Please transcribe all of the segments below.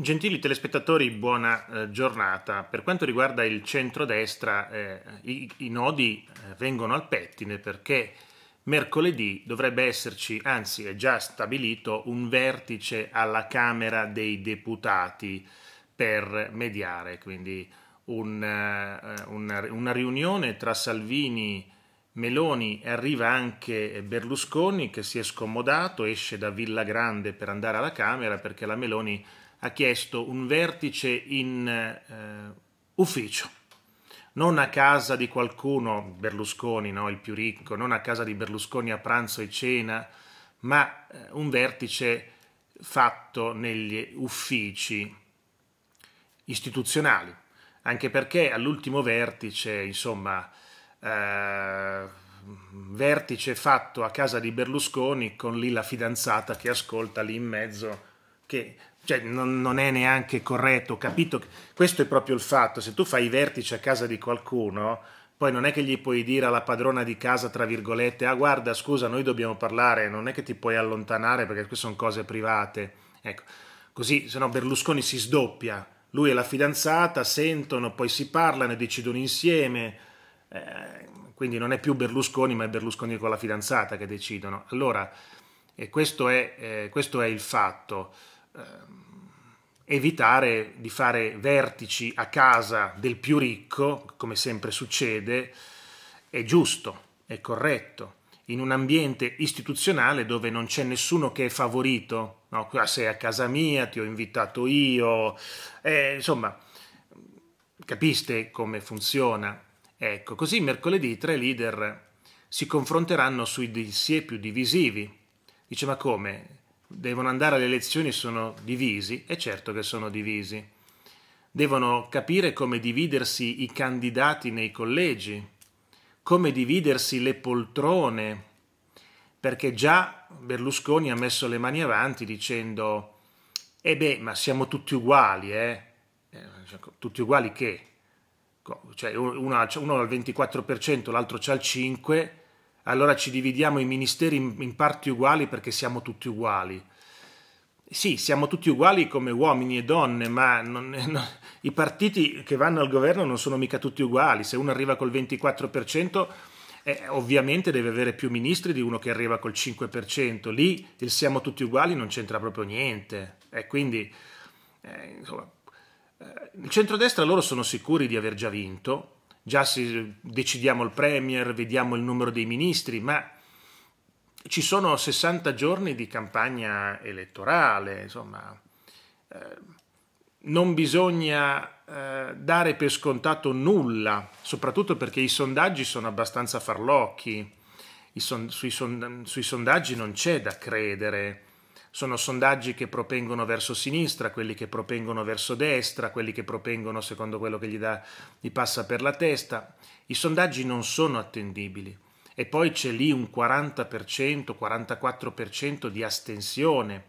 Gentili telespettatori, buona eh, giornata. Per quanto riguarda il centrodestra, eh, i, i, nodi eh, vengono al pettine perché mercoledì dovrebbe esserci, anzi è già stabilito, un vertice alla Camera dei Deputati per mediare, quindi un, eh, una, una riunione tra Salvini, Meloni e arriva anche Berlusconi che si è scomodato, esce da Villa Grande per andare alla Camera perché la Meloni ha chiesto un vertice in eh, ufficio, non a casa di qualcuno, Berlusconi, no, il più ricco, non a casa di Berlusconi a pranzo e cena, ma eh, un vertice fatto negli uffici istituzionali, anche perché all'ultimo vertice, insomma, eh, vertice fatto a casa di Berlusconi con lì la fidanzata che ascolta lì in mezzo, che cioè, non, non, è neanche corretto, capito. Questo è proprio il fatto, se tu fai i vertici a casa di qualcuno, poi non è che gli puoi dire alla padrona di casa, tra virgolette, ah guarda, scusa, noi dobbiamo parlare, non è che ti puoi allontanare perché queste sono cose private. Ecco, così, se no Berlusconi si sdoppia, lui e la fidanzata sentono, poi si parlano e decidono insieme, eh, quindi non è più Berlusconi, ma è Berlusconi con la fidanzata che decidono. Allora, e eh, questo, è, eh, questo è il fatto. Ehm, evitare di fare vertici a casa del più ricco, come sempre succede, è giusto, è corretto. In un ambiente istituzionale dove non c'è nessuno che è favorito, no? sei a casa mia, ti ho invitato io, eh, insomma, capiste come funziona. Ecco, così mercoledì i tre leader si confronteranno sui dossier più divisivi. Dice, ma come? devono andare alle elezioni sono divisi, è certo che sono divisi. Devono capire come dividersi i candidati nei collegi, come dividersi le poltrone, perché già Berlusconi ha messo le mani avanti dicendo e eh beh, ma siamo tutti uguali, eh? eh tutti uguali che? Cioè, uno, uno ha il 24%, l'altro ha il 5%, allora ci dividiamo i ministeri in, parti uguali perché siamo tutti uguali. Sì, siamo tutti uguali come uomini e donne, ma non, non, i partiti che vanno al governo non sono mica tutti uguali. Se uno arriva col 24%, eh, ovviamente deve avere più ministri di uno che arriva col 5%. Lì il siamo tutti uguali non c'entra proprio niente. E quindi, eh, insomma, eh, il centrodestra loro sono sicuri di aver già vinto, già se decidiamo il Premier, vediamo il numero dei ministri, ma ci sono 60 giorni di campagna elettorale, insomma, eh, non bisogna eh, dare per scontato nulla, soprattutto perché i sondaggi sono abbastanza farlocchi, son sui, son sui sondaggi non c'è da credere sono sondaggi che propengono verso sinistra, quelli che propengono verso destra, quelli che propengono secondo quello che gli, dà, gli passa per la testa. I sondaggi non sono attendibili. E poi c'è lì un 40%, 44% di astensione.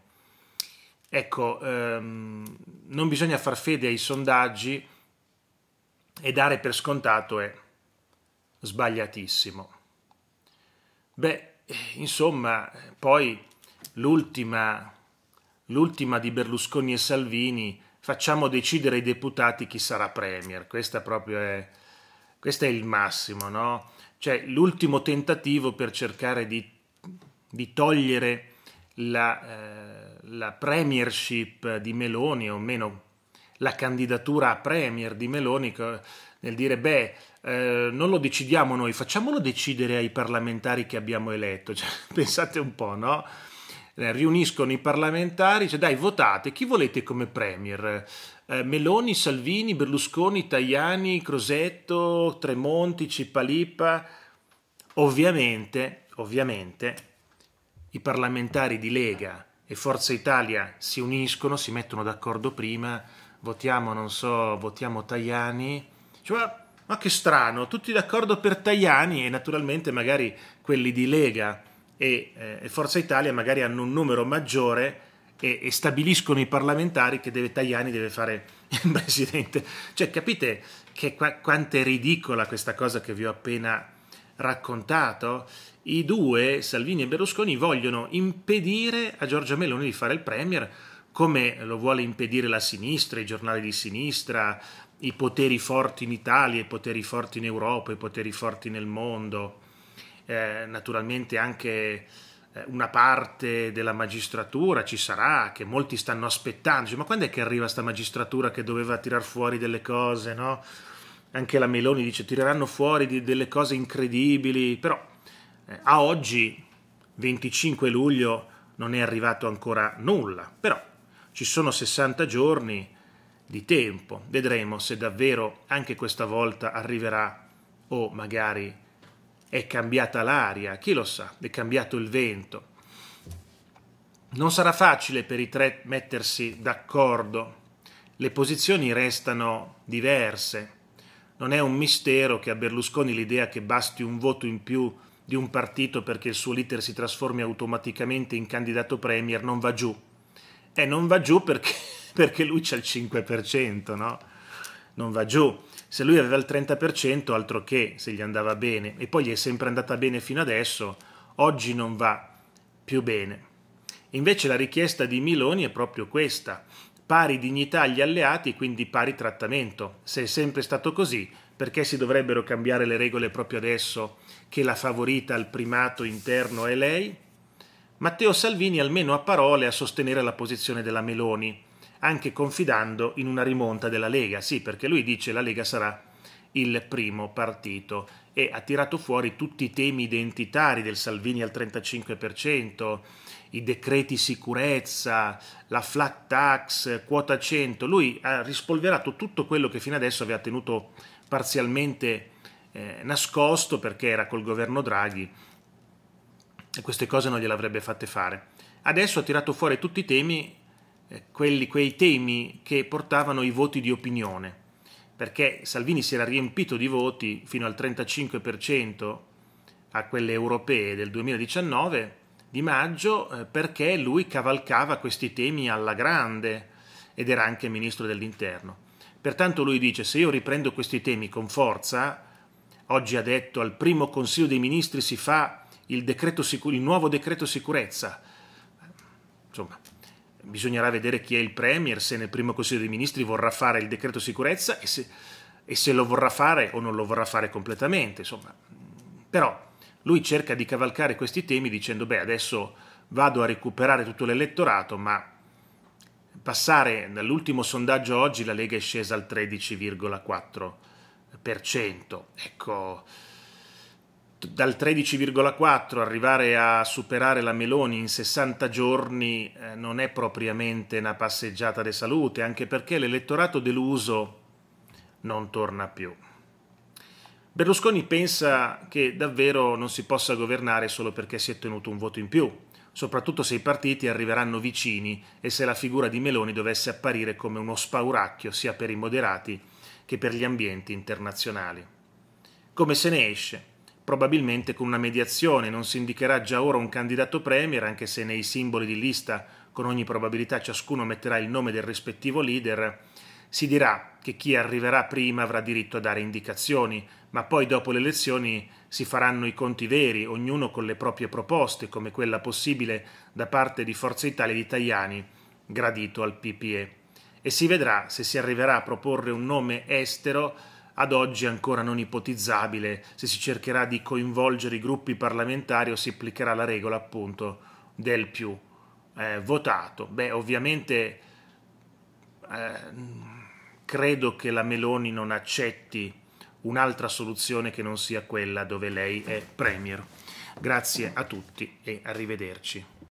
Ecco, ehm, non bisogna far fede ai sondaggi e dare per scontato è sbagliatissimo. Beh, insomma, poi l'ultima, l'ultima di Berlusconi e Salvini, facciamo decidere ai deputati chi sarà premier. Questa proprio è, questo è il massimo, no? Cioè l'ultimo tentativo per cercare di, di togliere la, eh, la premiership di Meloni, o meno la candidatura a premier di Meloni, nel dire beh, eh, non lo decidiamo noi, facciamolo decidere ai parlamentari che abbiamo eletto. Cioè, pensate un po', no? Eh, riuniscono i parlamentari, dice dai votate, chi volete come premier? Eh, Meloni, Salvini, Berlusconi, Tajani, Crosetto, Tremonti, Cipalipa. Ovviamente, ovviamente, i parlamentari di Lega e Forza Italia si uniscono, si mettono d'accordo prima, votiamo, non so, votiamo Tajani. Cioè, ma che strano, tutti d'accordo per Tajani e naturalmente magari quelli di Lega e eh, Forza Italia magari hanno un numero maggiore e, e, stabiliscono i parlamentari che deve Tajani deve fare il presidente. Cioè, capite che qua, quanto è ridicola questa cosa che vi ho appena raccontato? I due, Salvini e Berlusconi, vogliono impedire a Giorgia Meloni di fare il premier come lo vuole impedire la sinistra, i giornali di sinistra, i poteri forti in Italia, i poteri forti in Europa, i poteri forti nel mondo eh, naturalmente anche eh, una parte della magistratura ci sarà, che molti stanno aspettando, ma quando è che arriva questa magistratura che doveva tirar fuori delle cose, no? Anche la Meloni dice tireranno fuori delle cose incredibili, però eh, a oggi, 25 luglio, non è arrivato ancora nulla, però ci sono 60 giorni di tempo, vedremo se davvero anche questa volta arriverà o magari è cambiata l'aria, chi lo sa, è cambiato il vento. Non sarà facile per i tre mettersi d'accordo. Le posizioni restano diverse. Non è un mistero che a Berlusconi l'idea che basti un voto in più di un partito perché il suo leader si trasformi automaticamente in candidato premier non va giù. E non va giù perché, perché lui c'ha il 5%, no? non va giù. Se lui aveva il 30%, altro che se gli andava bene, e poi gli è sempre andata bene fino adesso, oggi non va più bene. Invece la richiesta di Miloni è proprio questa, pari dignità agli alleati, quindi pari trattamento. Se è sempre stato così, perché si dovrebbero cambiare le regole proprio adesso che la favorita al primato interno è lei? Matteo Salvini almeno a parole a sostenere la posizione della Meloni anche confidando in una rimonta della Lega, sì, perché lui dice la Lega sarà il primo partito e ha tirato fuori tutti i temi identitari del Salvini al 35%, i decreti sicurezza, la flat tax, quota 100, lui ha rispolverato tutto quello che fino adesso aveva tenuto parzialmente eh, nascosto perché era col governo Draghi e queste cose non gliele avrebbe fatte fare. Adesso ha tirato fuori tutti i temi eh, quelli, quei temi che portavano i voti di opinione, perché Salvini si era riempito di voti fino al 35% a quelle europee del 2019 di maggio eh, perché lui cavalcava questi temi alla grande ed era anche ministro dell'interno. Pertanto lui dice se io riprendo questi temi con forza, oggi ha detto al primo Consiglio dei Ministri si fa il, decreto, il nuovo decreto sicurezza, insomma bisognerà vedere chi è il Premier, se nel primo Consiglio dei Ministri vorrà fare il decreto sicurezza e se, e se lo vorrà fare o non lo vorrà fare completamente. Insomma. Però lui cerca di cavalcare questi temi dicendo beh adesso vado a recuperare tutto l'elettorato, ma passare dall'ultimo sondaggio oggi la Lega è scesa al 13,4%. Ecco, dal 13,4 arrivare a superare la Meloni in 60 giorni eh, non è propriamente una passeggiata di salute, anche perché l'elettorato deluso non torna più. Berlusconi pensa che davvero non si possa governare solo perché si è ottenuto un voto in più, soprattutto se i partiti arriveranno vicini e se la figura di Meloni dovesse apparire come uno spauracchio sia per i moderati che per gli ambienti internazionali. Come se ne esce? probabilmente con una mediazione, non si indicherà già ora un candidato premier, anche se nei simboli di lista con ogni probabilità ciascuno metterà il nome del rispettivo leader, si dirà che chi arriverà prima avrà diritto a dare indicazioni, ma poi dopo le elezioni si faranno i conti veri, ognuno con le proprie proposte, come quella possibile da parte di Forza Italia di Tajani, gradito al PPE. E si vedrà se si arriverà a proporre un nome estero ad oggi ancora non ipotizzabile, se si cercherà di coinvolgere i gruppi parlamentari o si applicherà la regola appunto del più eh, votato. Beh, ovviamente eh, credo che la Meloni non accetti un'altra soluzione che non sia quella dove lei è Premier. Grazie a tutti e arrivederci.